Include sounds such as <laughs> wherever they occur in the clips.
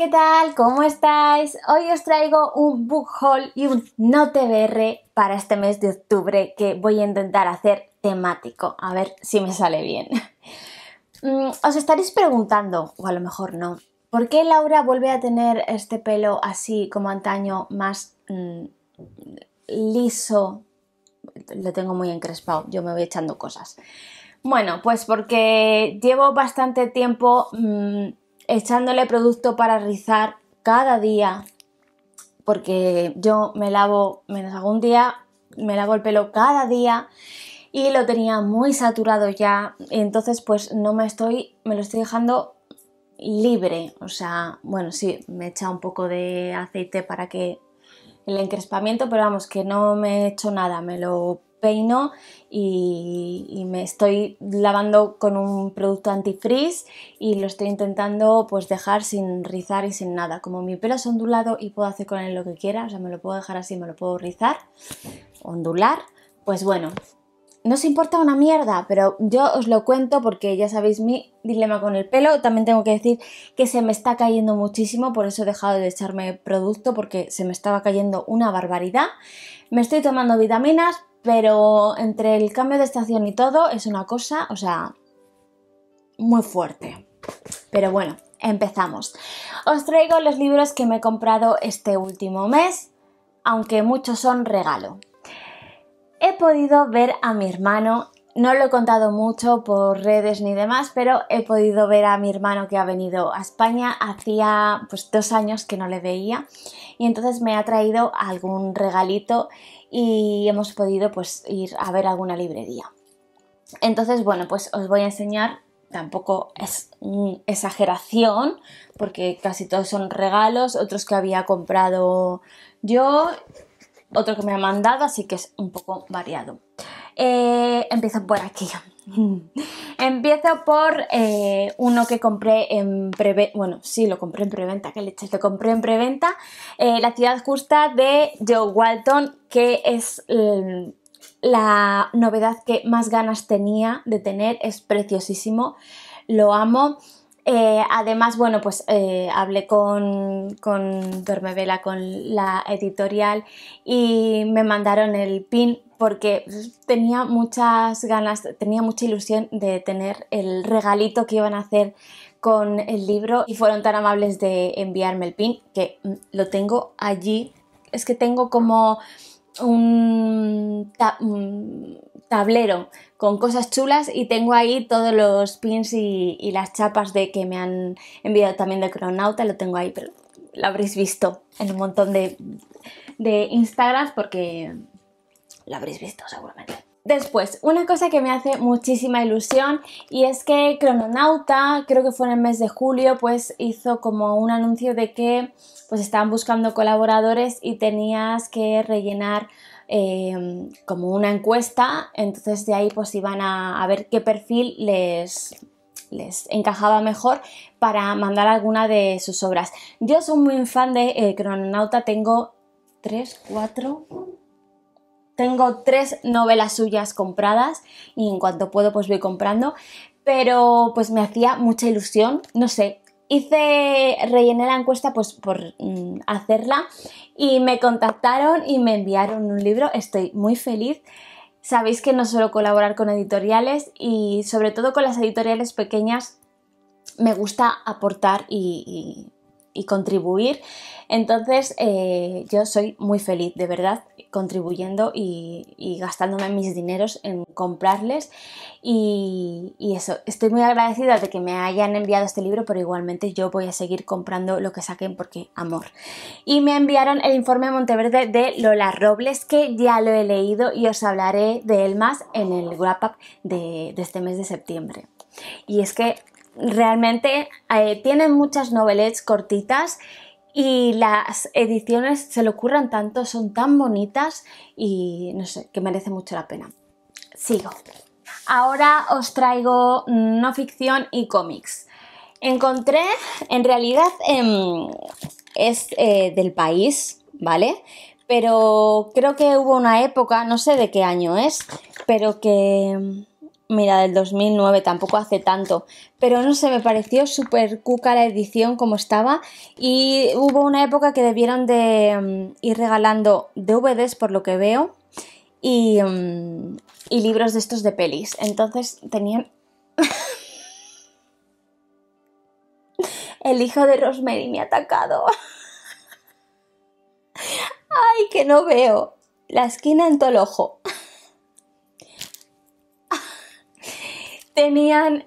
¿qué tal? ¿Cómo estáis? Hoy os traigo un book haul y un no TBR para este mes de octubre que voy a intentar hacer temático, a ver si me sale bien. <laughs> Mm, os estaréis preguntando, o a lo mejor no, ¿por qué Laura vuelve a tener este pelo así como antaño más mm, liso? Lo tengo muy encrespado, yo me voy echando cosas. Bueno, pues porque llevo bastante tiempo... Mm, echándole producto para rizar cada día, porque yo me lavo menos algún día, me lavo el pelo cada día y lo tenía muy saturado ya, entonces pues no me estoy, me lo estoy dejando libre, o sea, bueno, sí, me echa un poco de aceite para que el encrespamiento, pero vamos, que no me he hecho nada, me lo peino y, me estoy lavando con un producto antifrizz y lo estoy intentando pues dejar sin rizar y sin nada. Como mi pelo es ondulado y puedo hacer con él lo que quiera, o sea, me lo puedo dejar así, me lo puedo rizar, ondular, pues bueno, no os importa una mierda, pero yo os lo cuento porque ya sabéis mi dilema con el pelo. También tengo que decir que se me está cayendo muchísimo, por eso he dejado de echarme producto porque se me estaba cayendo una barbaridad. Me estoy tomando vitaminas, pero entre el cambio de estación y todo es una cosa, o sea, muy fuerte. Pero bueno, empezamos. Os traigo los libros que me he comprado este último mes, aunque muchos son regalo. He podido ver a mi hermano, no lo he contado mucho por redes ni demás, pero he podido ver a mi hermano que ha venido a España, hacía pues dos años que no le veía y entonces me ha traído algún regalito y hemos podido pues ir a ver alguna librería. Entonces, bueno, pues os voy a enseñar, tampoco es mm, exageración, porque casi todos son regalos, otros que había comprado yo, otro que me ha mandado, así que es un poco variado. Eh, empiezo por aquí. <laughs> Empiezo por eh, uno que compré en preventa, bueno, sí, lo compré en preventa, que leche que compré en preventa, eh, La ciudad justa de Joe Walton, que es mm, la novedad que más ganas tenía de tener, es preciosísimo, lo amo. Eh, además, bueno, pues eh, hablé con, con Dormevela, con la editorial, y me mandaron el pin porque tenía muchas ganas, tenía mucha ilusión de tener el regalito que iban a hacer con el libro y fueron tan amables de enviarme el pin que mm, lo tengo allí. Es que tengo como un mm, tablero con cosas chulas y tengo ahí todos los pins y, las chapas de que me han enviado también de Cronauta, lo tengo ahí, pero lo habréis visto en un montón de, Instagram porque lo habréis visto seguramente. Después, una cosa que me hace muchísima ilusión y es que Crononauta, creo que fue en el mes de julio, pues hizo como un anuncio de que pues estaban buscando colaboradores y tenías que rellenar Em, como una encuesta, entonces de ahí pues iban a, ver qué perfil les, les encajaba mejor para mandar alguna de sus obras. Yo soy muy fan de eh, Crononauta, tengo tres, cuatro... Tengo tres novelas suyas compradas y en cuanto puedo pues voy comprando, pero pues me hacía mucha ilusión, no sé, hice, rellené la encuesta pues por mm, hacerla y me contactaron y me enviaron un libro, estoy muy feliz. Sabéis que no suelo colaborar con editoriales y sobre todo con las editoriales pequeñas me gusta aportar y y contribuir. Entonces eh, yo soy muy feliz, de verdad, contribuyendo y, gastándome mis dineros en comprarles. Y, eso, estoy muy agradecida de que me hayan enviado este libro, pero igualmente yo voy a seguir comprando lo que saquen porque amor. Y me enviaron el informe Monteverde de Lola Robles, que ya lo he leído y os hablaré de él más en el wrap-up de, de este mes de septiembre. Y es que realmente eh, tienen muchas novelets cortitas y las ediciones se le ocurran tanto, son tan bonitas y no sé, que merece mucho la pena. Sigo. Ahora os traigo no ficción y cómics. Encontré, en realidad em, es eh, del país, ¿vale? Pero creo que hubo una época, no sé de qué año es, pero que em, mira, del 2009, tampoco hace tanto, pero no sé, me pareció súper cuca la edición como estaba y hubo una época que debieron de mm, ir regalando DVDs por lo que veo y, mm, y libros de estos de pelis, entonces tenían... <laughs> El hijo de Rosemary me ha atacado. <laughs> Ay, que no veo. La esquina en todo el ojo. tenían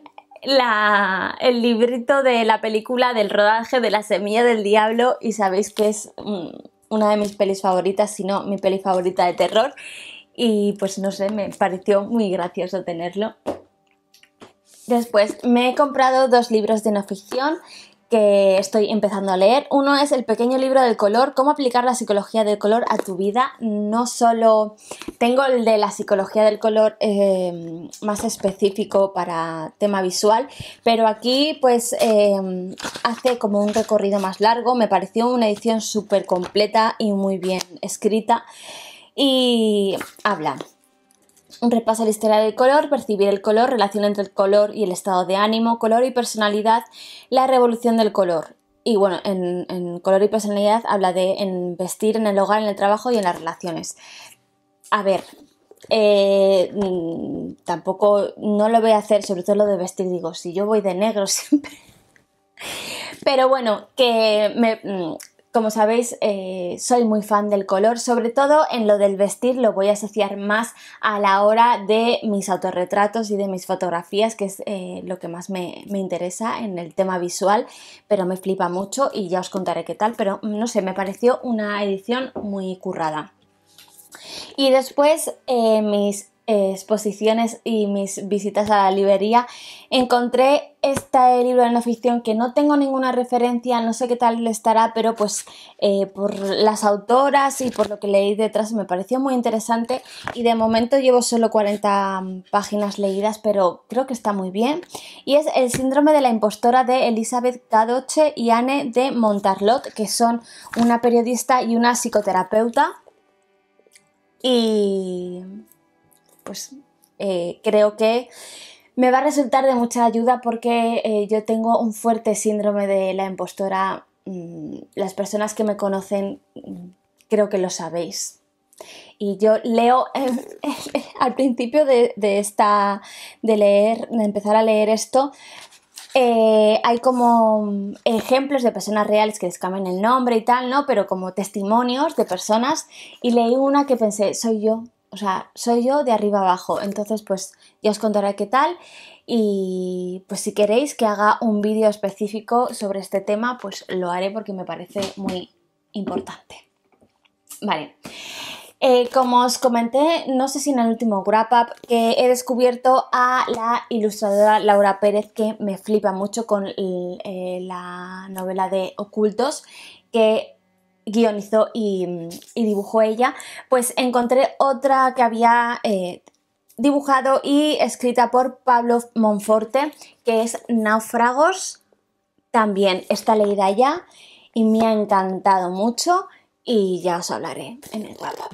el librito de la película del rodaje de La Semilla del Diablo y sabéis que es mm, una de mis pelis favoritas, si no mi peli favorita de terror. Y pues no sé, me pareció muy gracioso tenerlo. Después me he comprado dos libros de no ficción que estoy empezando a leer. Uno es el pequeño libro del color, cómo aplicar la psicología del color a tu vida. No solo tengo el de la psicología del color eh, más específico para tema visual, pero aquí pues eh, hace como un recorrido más largo. Me pareció una edición súper completa y muy bien escrita. Y habla Repasa la historia del color, percibir el color, relación entre el color y el estado de ánimo, color y personalidad, la revolución del color. Y bueno, en, color y personalidad habla de en vestir, en el hogar, en el trabajo y en las relaciones. A ver, eh, mm, tampoco no lo voy a hacer, sobre todo lo de vestir, digo, si yo voy de negro <laughs> siempre. Pero bueno, que me, mm, como sabéis, eh, soy muy fan del color, sobre todo en lo del vestir lo voy a asociar más a la hora de mis autorretratos y de mis fotografías, que es eh, lo que más me, interesa en el tema visual, pero me flipa mucho y ya os contaré qué tal, pero mm, no sé, me pareció una edición muy currada. Y después eh, mis exposiciones y mis visitas a la librería, encontré este libro de no ficción que no tengo ninguna referencia, no sé qué tal le estará, pero pues eh, por las autoras y por lo que leí detrás me pareció muy interesante y de momento llevo solo 40 páginas leídas, pero creo que está muy bien. Y es El síndrome de la impostora de Elizabeth Cadoche y Anne de Montarlot, que son una periodista y una psicoterapeuta. Y pues, eh, creo que me va a resultar de mucha ayuda porque eh, yo tengo un fuerte síndrome de la impostora. Mm, las personas que me conocen mm, creo que lo sabéis. Y yo leo <laughs> al principio de, esta, de leer, de empezar a leer esto, eh, hay como mm, ejemplos de personas reales que les el nombre y tal, ¿no? Pero como testimonios de personas. Y leí una que pensé, soy yo, o sea, soy yo de arriba abajo. Entonces, pues ya os contaré qué tal. Y pues si queréis que haga un vídeo específico sobre este tema, pues lo haré porque me parece muy importante. Vale. Eh, como os comenté, no sé si en el último wrap up, que he descubierto a la ilustradora Laura Pérez, que me flipa mucho con eh, la novela de Ocultos, que guionizó y, dibujó ella, pues encontré otra que había eh, dibujado y escrita por Pablo Monforte, que es Náufragos. También está leída ya y me ha encantado mucho y ya os hablaré en el WhatsApp.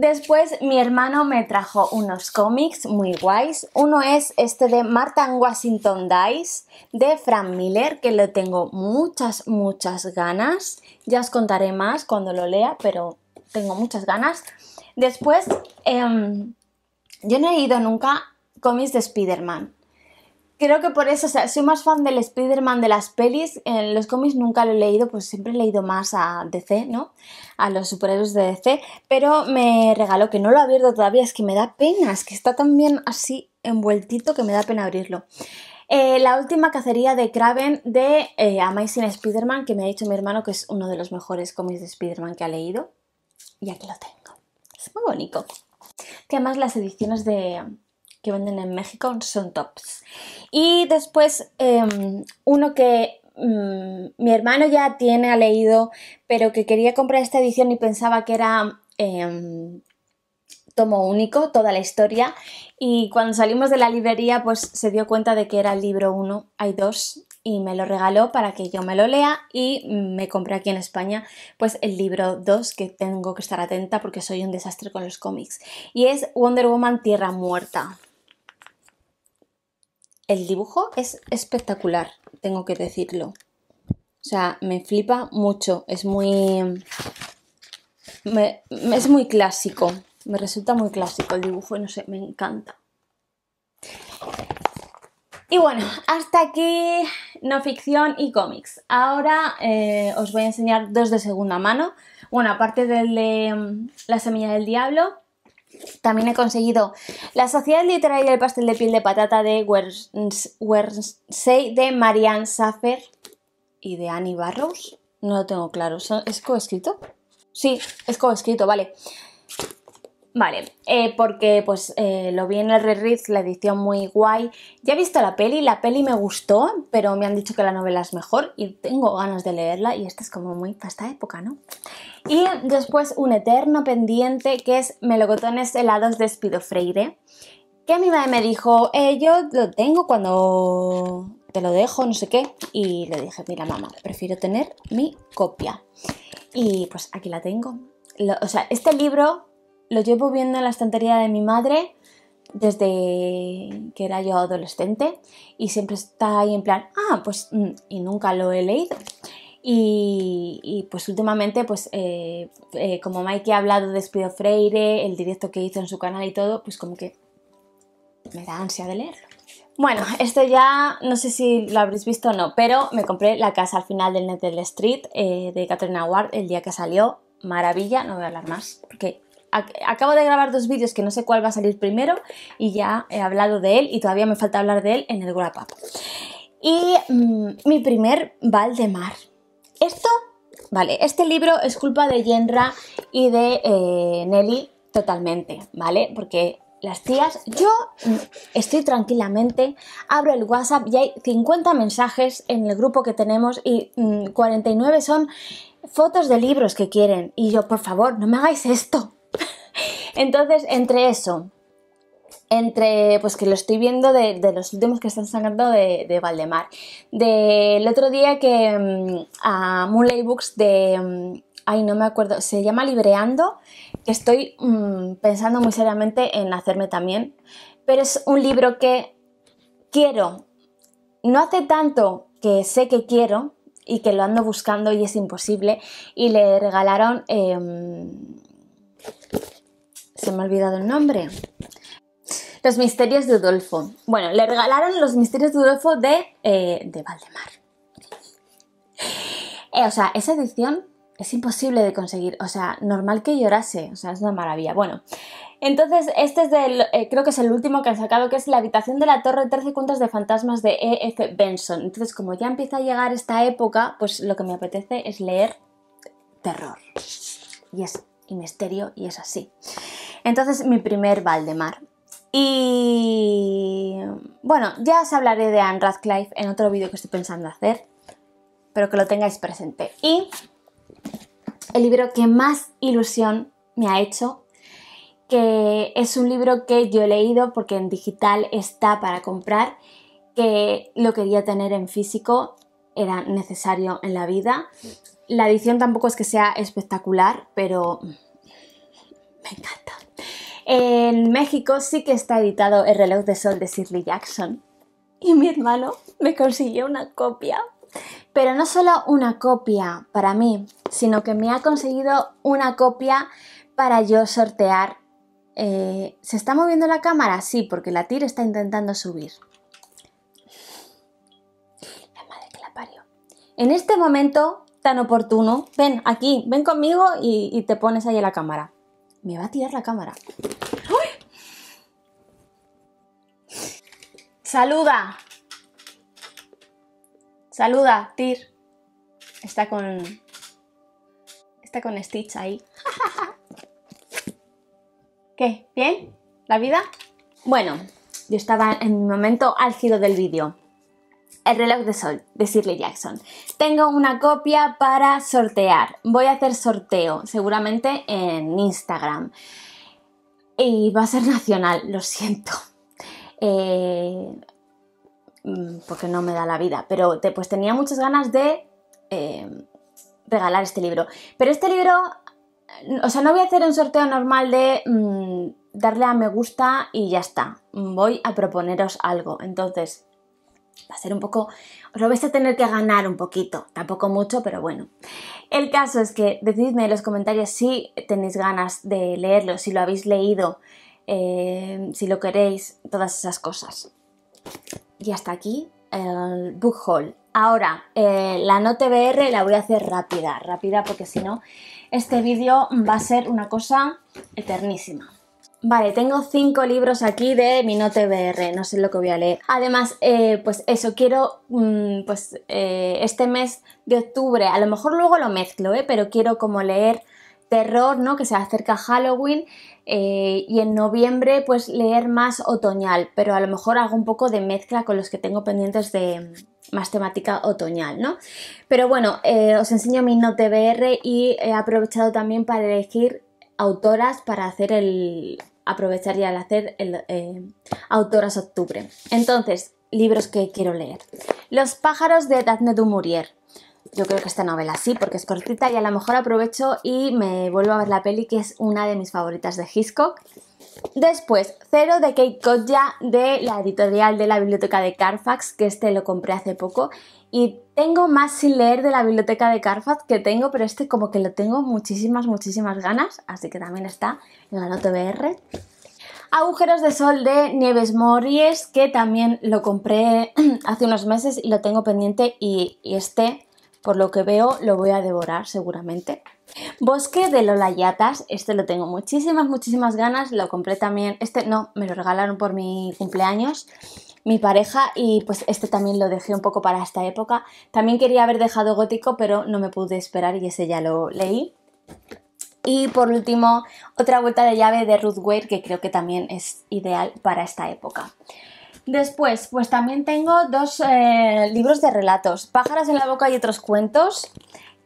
Después mi hermano me trajo unos cómics muy guays. Uno es este de Martin Washington Dice de Frank Miller, que le tengo muchas, muchas ganas. Ya os contaré más cuando lo lea, pero tengo muchas ganas. Después, em, yo no he ido nunca cómics de Spider-Man. Creo que por eso, o sea, soy más fan del Spider-Man de las pelis. En los cómics nunca lo he leído, pues siempre he leído más a DC, ¿no? A los superhéroes de DC. Pero me regaló que no lo he abierto todavía, es que me da pena, es que está tan bien así envueltito que me da pena abrirlo. Eh, la última cacería de Kraven de eh, Amazing Spider-Man, que me ha dicho mi hermano que es uno de los mejores cómics de Spider-Man que ha leído. Y aquí lo tengo. Es muy bonito. Que además las ediciones de, que venden en México son tops. Y después em, uno que mm, mi hermano ya tiene, ha leído, pero que quería comprar esta edición y pensaba que era em, tomo único, toda la historia. Y cuando salimos de la librería, pues se dio cuenta de que era el libro 1, hay dos, y me lo regaló para que yo me lo lea y me compré aquí en España pues el libro 2 que tengo que estar atenta porque soy un desastre con los cómics y es Wonder Woman Tierra Muerta el dibujo es espectacular, tengo que decirlo. O sea, me flipa mucho, es muy... es muy clásico, me resulta muy clásico el dibujo y no sé, me encanta. Y bueno, hasta aquí no ficción y cómics. Ahora eh, os voy a enseñar dos de segunda mano. Bueno, aparte del de mm, La semilla del diablo, también he conseguido La Sociedad Literaria del Pastel de Piel de Patata de Wernsey, de Marianne Safer y de Annie Barrows. No lo tengo claro. ¿Es coescrito? Sí, es coescrito, vale. Vale, eh, porque pues eh, lo vi en el re la edición muy guay. Ya he visto la peli, la peli me gustó, pero me han dicho que la novela es mejor y tengo ganas de leerla y esta es como muy para esta época, ¿no? Y después un eterno pendiente que es Melocotones helados de Spido Freire, que mi madre me dijo, eh, yo lo tengo cuando te lo dejo, no sé qué, y le dije, mira mamá, prefiero tener mi copia. Y pues aquí la tengo. o sea, este libro lo llevo viendo en la estantería de mi madre desde que era yo adolescente y siempre está ahí en plan, ah, pues, mm", y nunca lo he leído. Y, pues últimamente, pues eh, eh, como Mikey ha hablado de Espido Freire, el directo que hizo en su canal y todo, pues como que me da ansia de leerlo. Bueno, esto ya no sé si lo habréis visto o no, pero me compré la casa al final del Net del Street eh, de Catherine Ward el día que salió. Maravilla, no voy a hablar más porque acabo de grabar dos vídeos que no sé cuál va a salir primero y ya he hablado de él y todavía me falta hablar de él en el Wrap Y mm, mi primer Valdemar. Esto, vale, este libro es culpa de Yenra y de eh, Nelly totalmente, ¿vale? Porque las tías, yo mm, estoy tranquilamente, abro el WhatsApp y hay 50 mensajes en el grupo que tenemos y 49 mm, son fotos de libros que quieren. Y yo, por favor, no me hagáis esto. Entonces, entre eso, entre, pues que lo estoy viendo de, los últimos que están sacando de, Valdemar, del otro día que mm, a Moonlight Books de, mm, ay no me acuerdo, se llama Libreando, que estoy mm, pensando muy seriamente en hacerme también, pero es un libro que quiero, no hace tanto que sé que quiero y que lo ando buscando y es imposible, y le regalaron... Em, se me ha olvidado el nombre. Los misterios de Udolfo. Bueno, le regalaron los misterios de Udolfo de, eh, de Valdemar. Eh, o sea, esa edición es imposible de conseguir. O sea, normal que llorase. O sea, es una maravilla. Bueno, entonces este es del, eh, creo que es el último que han sacado, que es La habitación de la torre, 13 cuentas de fantasmas de E.F. Benson. Entonces, como ya empieza a llegar esta época, pues lo que me apetece es leer terror. Y es y misterio y es así. Entonces, mi primer Valdemar. Y bueno, ya os hablaré de Anne Radcliffe en otro vídeo que estoy pensando hacer, pero que lo tengáis presente. Y el libro que más ilusión me ha hecho, que es un libro que yo he leído porque en digital está para comprar, que lo quería tener en físico, era necesario en la vida. La edición tampoco es que sea espectacular, pero me encanta. En México sí que está editado El reloj de sol de Sidley Jackson. Y mi hermano me consiguió una copia. Pero no solo una copia para mí, sino que me ha conseguido una copia para yo sortear. Eh, ¿Se está moviendo la cámara? Sí, porque la tira está intentando subir. La madre que la parió. En este momento tan oportuno, ven aquí, ven conmigo y, y te pones ahí a la cámara. Me va a tirar la cámara. Saluda. Saluda, Tyr. Está con. Está con Stitch ahí. <laughs> ¿Qué? ¿Bien? ¿La vida? Bueno, yo estaba en mi momento álgido del vídeo. El reloj de sol de Shirley Jackson. Tengo una copia para sortear. Voy a hacer sorteo, seguramente en Instagram. Y va a ser nacional, lo siento. Eh, mm, porque no me da la vida, pero pues tenía muchas ganas de eh, regalar este libro. Pero este libro, mm, o sea, no voy a hacer un sorteo normal de mm, darle a me gusta y ya está. Voy a proponeros algo. Entonces, va a ser un poco, os lo vais a tener que ganar un poquito, tampoco mucho, pero bueno. El caso es que decidme en los comentarios si tenéis ganas de leerlo, si lo habéis leído, Em, si lo queréis, todas esas cosas. Y hasta aquí el book haul. Ahora, eh, la nota BR la voy a hacer rápida, rápida porque si no, este vídeo va a ser una cosa eternísima. Vale, tengo cinco libros aquí de mi note BR, no sé lo que voy a leer. Además, eh, pues eso, quiero, mm, pues eh, este mes de octubre, a lo mejor luego lo mezclo, pero quiero como leer terror, ¿no? Que se acerca Halloween, eh, y en noviembre pues leer más otoñal, pero a lo mejor hago un poco de mezcla con los que tengo pendientes de mm, más temática otoñal, ¿no? Pero bueno, eh, os enseño mi note BR y he aprovechado también para elegir autoras para hacer el... aprovechar y hacer el eh, autoras octubre. Entonces, libros que quiero leer. Los pájaros de Daphne du Murier yo creo que esta novela sí, porque es cortita y a lo mejor aprovecho y me vuelvo a ver la peli, que es una de mis favoritas de Hitchcock. Después, Cero de Kate Kodja de la editorial de la Biblioteca de Carfax, que este lo compré hace poco. Y tengo más sin leer de la Biblioteca de Carfax que tengo, pero este como que lo tengo muchísimas, muchísimas ganas, así que también está en la nota BR. Agujeros de Sol de Nieves Mories, que también lo compré <clears throat> hace unos meses y lo tengo pendiente y este por lo que veo, lo voy a devorar seguramente. Bosque de Lolayatas, este lo tengo muchísimas, muchísimas ganas. Lo compré también, este no, me lo regalaron por mi cumpleaños mi pareja y pues este también lo dejé un poco para esta época. También quería haber dejado gótico, pero no me pude esperar y ese ya lo leí. Y por último, otra vuelta de llave de Ruth Ware que creo que también es ideal para esta época. Después, pues también tengo dos eh, libros de relatos, Pájaras en la boca y otros cuentos,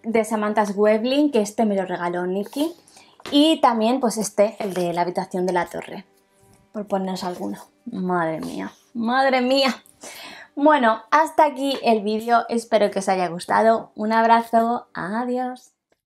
de Samantha Weblin, que este me lo regaló Nicky, y también pues este, el de La habitación de la torre, por ponernos alguno. Madre mía, madre mía. Bueno, hasta aquí el vídeo, espero que os haya gustado, un abrazo, adiós.